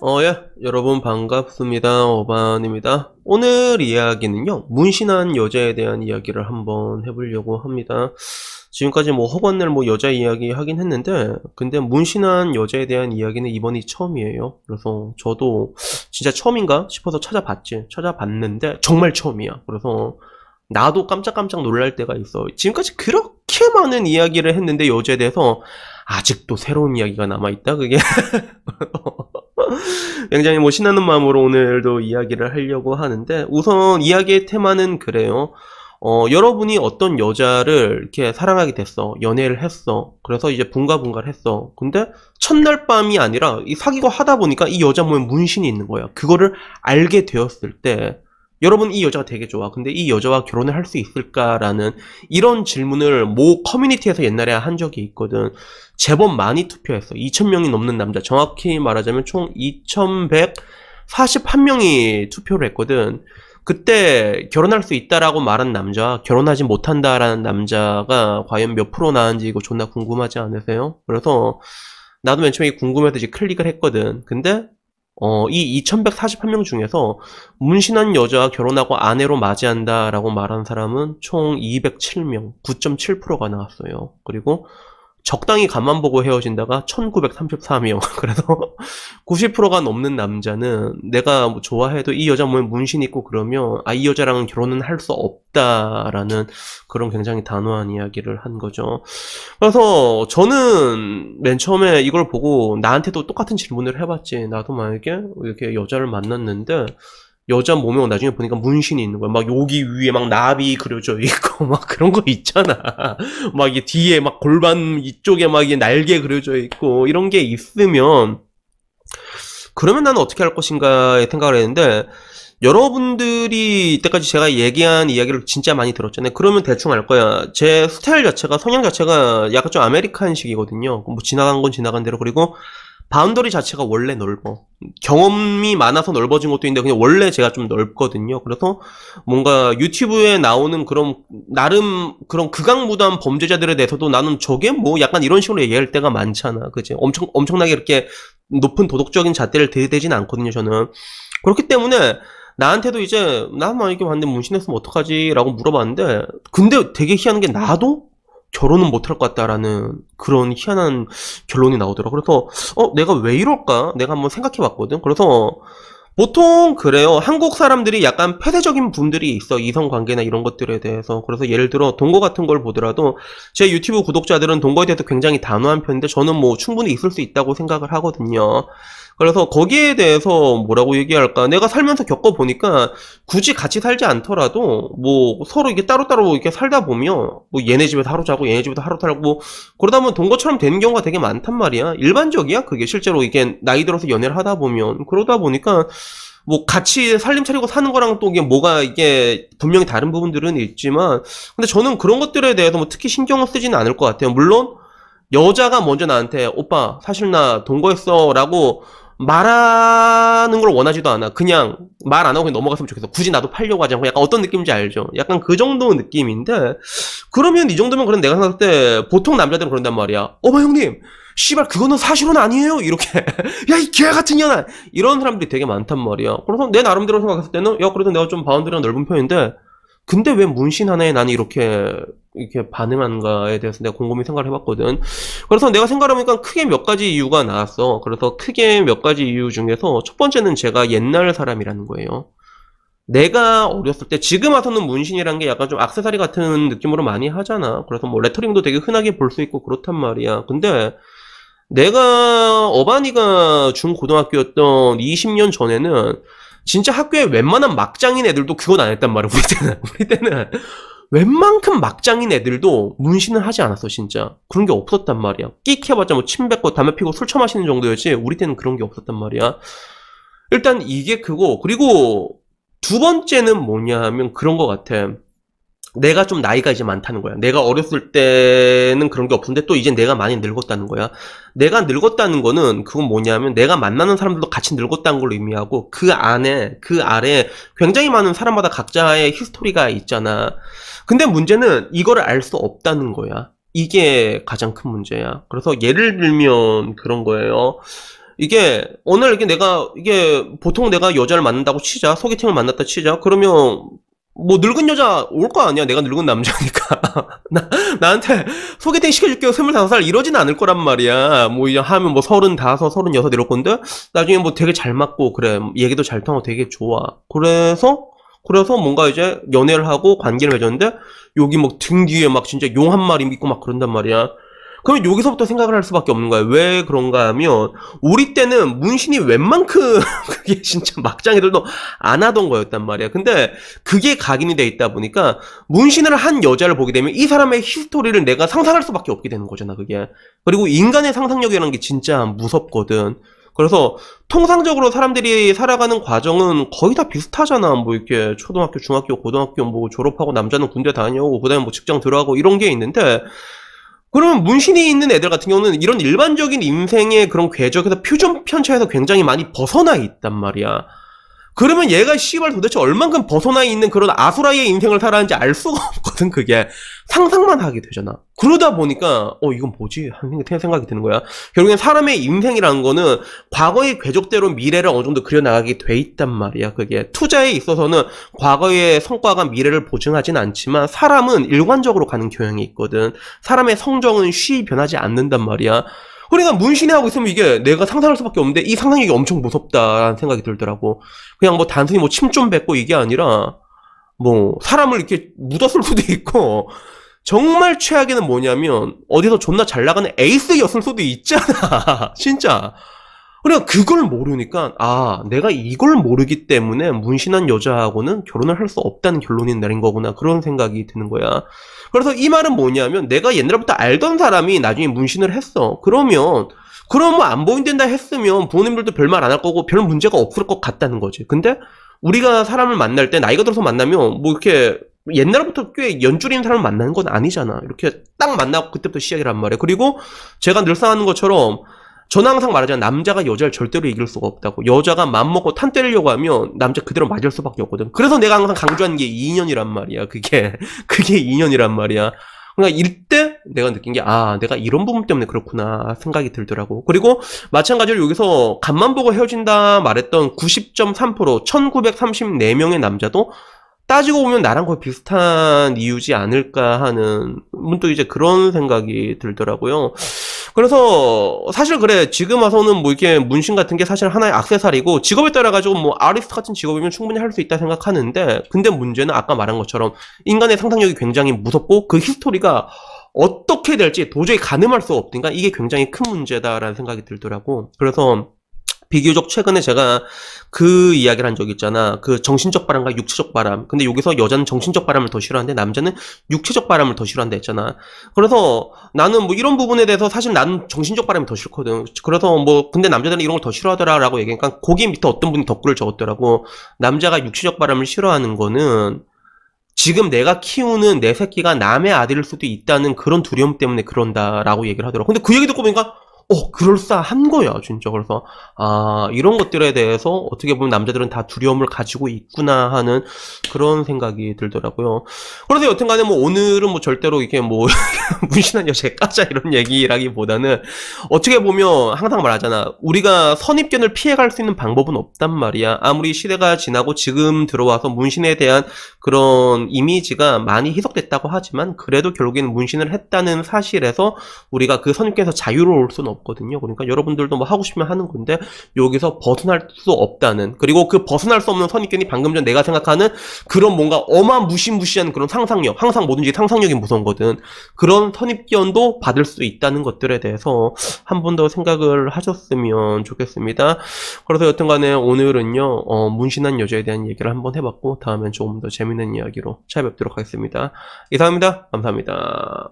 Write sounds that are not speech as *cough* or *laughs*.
어, 예. 여러분 반갑습니다. 어반입니다. 오늘 이야기는요. 문신한 여자에 대한 이야기를 한번 해보려고 합니다. 지금까지 뭐허건을뭐 여자 이야기 하긴 했는데 근데 문신한 여자에 대한 이야기는 이번이 처음이에요. 그래서 저도 진짜 처음인가 싶어서 찾아봤지. 찾아봤는데 정말 처음이야. 그래서 나도 깜짝깜짝 놀랄 때가 있어. 지금까지 그렇게 많은 이야기를 했는데 여자에 대해서 아직도 새로운 이야기가 남아있다 그게 *laughs* *laughs* 굉장히 뭐 신나는 마음으로 오늘도 이야기를 하려고 하는데 우선 이야기의 테마는 그래요. 어, 여러분이 어떤 여자를 이렇게 사랑하게 됐어. 연애를 했어. 그래서 이제 분가분가를 했어. 근데 첫날 밤이 아니라 이 사귀고 하다 보니까 이 여자 몸에 문신이 있는 거야. 그거를 알게 되었을 때 여러분 이 여자가 되게 좋아. 근데 이 여자와 결혼을 할 수 있을까라는 이런 질문을 모 커뮤니티에서 옛날에 한 적이 있거든. 제법 많이 투표했어. 2,000명이 넘는 남자. 정확히 말하자면 총 2,141명이 투표를 했거든. 그때 결혼할 수 있다라고 말한 남자, 결혼하지 못한다라는 남자가 과연 몇 프로 나왔는지 이거 존나 궁금하지 않으세요? 그래서 나도 맨 처음에 궁금해서 이제 클릭을 했거든. 근데 어, 이2 1 4 8명 중에서 문신한 여자 와 결혼하고 아내로 맞이한다라고 말한 사람은 총 207명, 9.7%가 나왔어요. 그리고 적당히 간만 보고 헤어진다가 1933이요. *laughs* 그래서 90%가 넘는 남자는 내가 뭐 좋아해도 이 여자 몸에 문신 있고 그러면 아이 여자랑은 결혼은 할 수 없다라는 그런 굉장히 단호한 이야기를 한 거죠. 그래서 저는 맨 처음에 이걸 보고 나한테도 똑같은 질문을 해봤지. 나도 만약에 이렇게 여자를 만났는데 여자 몸에 뭐 나중에 보니까 문신이 있는 거야. 막 여기 위에 막 나비 그려져 있고 *laughs* 막 그런 거 있잖아. *laughs* 막이 뒤에 막 골반 이쪽에 막이 날개 그려져 있고 이런 게 있으면 그러면 나는 어떻게 할 것인가에 생각을 했는데 여러분들이 이때까지 제가 얘기한 이야기를 진짜 많이 들었잖아요. 그러면 대충 알 거야. 제 스타일 자체가 성향 자체가 약간 좀 아메리칸식이거든요. 뭐 지나간 건 지나간 대로 그리고 바운더리 자체가 원래 넓어. 경험이 많아서 넓어진 것도 있는데 그냥 원래 제가 좀 넓거든요. 그래서 뭔가 유튜브에 나오는 그런 나름 그런 극악무도한 범죄자들에 대해서도 나는 저게 뭐 약간 이런 식으로 얘기할 때가 많잖아. 그지? 엄청 엄청나게 이렇게 높은 도덕적인 잣대를 대대진 않거든요. 저는 그렇기 때문에 나한테도 이제 나만 이렇게 봤는데 문신했으면 어떡하지라고 물어봤는데 근데 되게 희한한 게 나도 결혼은 못할 것 같다라는 그런 희한한 결론이 나오더라고 그래서, 어, 내가 왜 이럴까? 내가 한번 생각해 봤거든. 그래서, 보통 그래요. 한국 사람들이 약간 폐쇄적인 분들이 있어. 이성 관계나 이런 것들에 대해서. 그래서 예를 들어 동거 같은 걸 보더라도 제 유튜브 구독자들은 동거에 대해서 굉장히 단호한 편인데 저는 뭐 충분히 있을 수 있다고 생각을 하거든요. 그래서 거기에 대해서 뭐라고 얘기할까? 내가 살면서 겪어보니까 굳이 같이 살지 않더라도 뭐 서로 이게 따로따로 이렇게 살다 보면 뭐 얘네 집에서 하루 자고 얘네 집에서 하루 살고 그러다 보면 동거처럼 되는 경우가 되게 많단 말이야. 일반적이야? 그게 실제로 이게 나이 들어서 연애를 하다 보면. 그러다 보니까 뭐 같이 살림 차리고 사는 거랑 또 이게 뭐가 이게 분명히 다른 부분들은 있지만 근데 저는 그런 것들에 대해서 뭐 특히 신경을 쓰지는 않을 것 같아요. 물론 여자가 먼저 나한테 오빠 사실 나 동거했어라고 말하는 걸 원하지도 않아. 그냥 말 안 하고 그냥 넘어갔으면 좋겠어. 굳이 나도 팔려고 하지 않고 약간 어떤 느낌인지 알죠? 약간 그 정도 느낌인데 그러면 이 정도면 그런 내가 생각할 때 보통 남자들은 그런단 말이야. 어머 형님, 씨발 그거는 사실은 아니에요. 이렇게 *laughs* 야 이 개 같은 년아 이런 사람들이 되게 많단 말이야. 그래서 내 나름대로 생각했을 때는 야 그래도 내가 좀 바운드리가 넓은 편인데 근데 왜 문신 하나에 나는 이렇게 이렇게 반응한가에 대해서 내가 곰곰이 생각을 해봤거든. 그래서 내가 생각해보니까 크게 몇 가지 이유가 나왔어. 그래서 크게 몇 가지 이유 중에서 첫 번째는 제가 옛날 사람이라는 거예요. 내가 어렸을 때 지금 와서는 문신이란 게 약간 좀 악세사리 같은 느낌으로 많이 하잖아. 그래서 뭐 레터링도 되게 흔하게 볼 수 있고 그렇단 말이야. 근데 내가 어반이가 중고등학교였던 20년 전에는 진짜 학교에 웬만한 막장인 애들도 그건 안 했단 말이야. 우리 때는 *laughs* 우리 때는 웬만큼 막장인 애들도 문신을 하지 않았어 진짜 그런 게 없었단 말이야 끼익 해봤자 뭐 침 뱉고 담배 피고 술 처마시는 정도였지 우리 때는 그런 게 없었단 말이야 일단 이게 그거 그리고 두 번째는 뭐냐 하면 그런 거 같아 내가 좀 나이가 이제 많다는 거야. 내가 어렸을 때는 그런 게 없는데 또 이제 내가 많이 늙었다는 거야. 내가 늙었다는 거는 그건 뭐냐면 내가 만나는 사람들도 같이 늙었다는 걸 의미하고 그 안에 그 아래 굉장히 많은 사람마다 각자의 히스토리가 있잖아. 근데 문제는 이거를 알 수 없다는 거야. 이게 가장 큰 문제야. 그래서 예를 들면 그런 거예요. 이게 오늘 이게 내가 이게 보통 내가 여자를 만난다고 치자 소개팅을 만났다 치자 그러면 뭐 늙은 여자 올 거 아니야. 내가 늙은 남자니까. *laughs* 나, 나한테 소개팅 시켜줄게요. 25살 이러진 않을 거란 말이야. 뭐 이제 하면 뭐 35, 36 이럴 건데 나중에 뭐 되게 잘 맞고 그래. 얘기도 잘 통하고 되게 좋아. 그래서 그래서 뭔가 이제 연애를 하고 관계를 맺었는데 여기 뭐 등 뒤에 막 진짜 용 한 마리 믿고 막 그런단 말이야. 그럼 여기서부터 생각을 할 수밖에 없는 거예요. 왜 그런가 하면 우리 때는 문신이 웬만큼 *laughs* 그게 진짜 막장애들도 안 하던 거였단 말이야. 근데 그게 각인이 돼 있다 보니까 문신을 한 여자를 보게 되면 이 사람의 히스토리를 내가 상상할 수밖에 없게 되는 거잖아, 그게. 그리고 인간의 상상력이라는 게 진짜 무섭거든. 그래서 통상적으로 사람들이 살아가는 과정은 거의 다 비슷하잖아. 뭐 이렇게 초등학교, 중학교, 고등학교 뭐 졸업하고 남자는 군대 다녀오고 그다음에 뭐 직장 들어가고 이런 게 있는데 그러면 문신이 있는 애들 같은 경우는 이런 일반적인 인생의 그런 궤적에서 표준 편차에서 굉장히 많이 벗어나 있단 말이야. 그러면 얘가 씨발 도대체 얼만큼 벗어나 있는 그런 아수라의 인생을 살았는지 알 수가 *laughs* 없거든 그게 상상만 하게 되잖아. 그러다 보니까 어 이건 뭐지 하는 생각이 드는 거야. 결국엔 사람의 인생이라는 거는 과거의 궤적대로 미래를 어느 정도 그려나가게 돼 있단 말이야. 그게 투자에 있어서는 과거의 성과가 미래를 보증하진 않지만 사람은 일관적으로 가는 경향이 있거든. 사람의 성정은 쉬 변하지 않는단 말이야. 우리가 그러니까 문신이 하고 있으면 이게 내가 상상할 수밖에 없는데 이 상상력이 엄청 무섭다라는 생각이 들더라고. 그냥 뭐 단순히 뭐 침 좀 뱉고 이게 아니라 뭐 사람을 이렇게 묻었을 수도 있고 정말 최악에는 뭐냐면 어디서 존나 잘 나가는 에이스 여성소도 있잖아 *laughs* 진짜 그냥 그걸 모르니까 아 내가 이걸 모르기 때문에 문신한 여자하고는 결혼을 할 수 없다는 결론이 내린 거구나 그런 생각이 드는 거야 그래서 이 말은 뭐냐면 내가 옛날부터 알던 사람이 나중에 문신을 했어 그러면 그럼 뭐안 보인다 했으면 부모님들도 별말 안 할 거고 별 문제가 없을 것 같다는 거지 근데 우리가 사람을 만날 때 나이가 들어서 만나면 뭐 이렇게 옛날부터 꽤 연줄인 사람을 만나는 건 아니잖아. 이렇게 딱 만나고 그때부터 시작이란 말이야. 그리고 제가 늘상 하는 것처럼 저는 항상 말하잖아. 남자가 여자를 절대로 이길 수가 없다고. 여자가 맘먹고 탄 때리려고 하면 남자 그대로 맞을 수밖에 없거든. 그래서 내가 항상 강조하는 게 2년이란 말이야. 그게. *laughs* 그게 2년이란 말이야. 그러니까 이때 내가 느낀 게, 아, 내가 이런 부분 때문에 그렇구나 생각이 들더라고. 그리고 마찬가지로 여기서 간만 보고 헤어진다 말했던 90.3%, 1934명의 남자도 따지고 보면 나랑 거의 비슷한 이유지 않을까 하는 문득 이제 그런 생각이 들더라고요. 그래서 사실 그래 지금 와서는 뭐 이게 렇 문신 같은 게 사실 하나의 악세사리고 직업에 따라 가지고 뭐 아리스트 같은 직업이면 충분히 할 수 있다 생각하는데 근데 문제는 아까 말한 것처럼 인간의 상상력이 굉장히 무섭고 그 히스토리가 어떻게 될지 도저히 가늠할 수 없으니까 이게 굉장히 큰 문제다라는 생각이 들더라고. 그래서 비교적 최근에 제가 그 이야기를 한적이 있잖아. 그 정신적 바람과 육체적 바람. 근데 여기서 여자는 정신적 바람을 더 싫어하는데 남자는 육체적 바람을 더 싫어한다 했잖아. 그래서 나는 뭐 이런 부분에 대해서 사실 나는 정신적 바람이 더 싫거든. 그래서 뭐 근데 남자들은 이런 걸 더 싫어하더라라고 얘기하니까 거기 밑에 어떤 분이 댓글을 적었더라고. 남자가 육체적 바람을 싫어하는 거는 지금 내가 키우는 내 새끼가 남의 아들일 수도 있다는 그런 두려움 때문에 그런다라고 얘기를 하더라고. 근데 그 얘기 듣고 보니까 어, 그럴싸한 거야, 진짜. 그래서, 아, 이런 것들에 대해서 어떻게 보면 남자들은 다 두려움을 가지고 있구나 하는 그런 생각이 들더라고요. 그래서 여튼 간에 뭐 오늘은 뭐 절대로 이게 뭐, *laughs* 문신한 여자에 까자 이런 얘기라기보다는 어떻게 보면 항상 말하잖아. 우리가 선입견을 피해갈 수 있는 방법은 없단 말이야. 아무리 시대가 지나고 지금 들어와서 문신에 대한 그런 이미지가 많이 희석됐다고 하지만 그래도 결국에는 문신을 했다는 사실에서 우리가 그 선입견에서 자유로울 수는 없 없거든요. 그러니까 여러분들도 뭐 하고 싶으면 하는 건데 여기서 벗어날 수 없다는 그리고 그 벗어날 수 없는 선입견이 방금 전 내가 생각하는 그런 뭔가 어마무시무시한 그런 상상력 항상 뭐든지 상상력이 무서운 거든 그런 선입견도 받을 수 있다는 것들에 대해서 한 번 더 생각을 하셨으면 좋겠습니다. 그래서 여튼간에 오늘은요 어, 문신한 여자에 대한 얘기를 한번 해봤고 다음엔 조금 더 재밌는 이야기로 찾아뵙도록 하겠습니다. 이상입니다. 감사합니다.